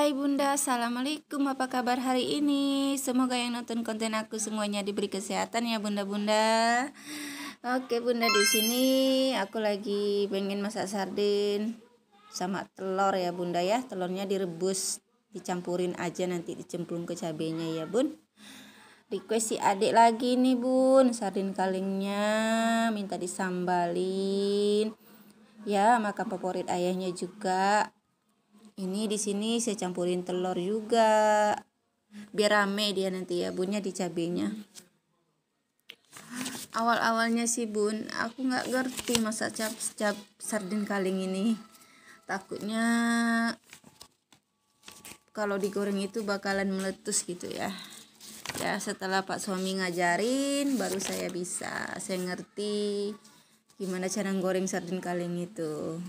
Hai Bunda, Assalamualaikum apa kabar hari ini? Semoga yang nonton konten aku semuanya diberi kesehatan ya Bunda-Bunda Oke Bunda di sini aku lagi pengen masak sarden sama telur ya Bunda ya Telurnya direbus, dicampurin aja nanti dicemplung ke cabenya ya Bun Request si adik lagi nih Bun, sarden kalengnya minta disambalin Ya makan favorit ayahnya juga ini di sini saya campurin telur juga biar rame dia nanti ya bunnya di cabenya awal-awalnya sih bun aku nggak ngerti masa cap cap sardin kaling ini takutnya kalau digoreng itu bakalan meletus gitu ya ya setelah pak suami ngajarin baru saya bisa saya ngerti gimana cara goreng sardin kaleng itu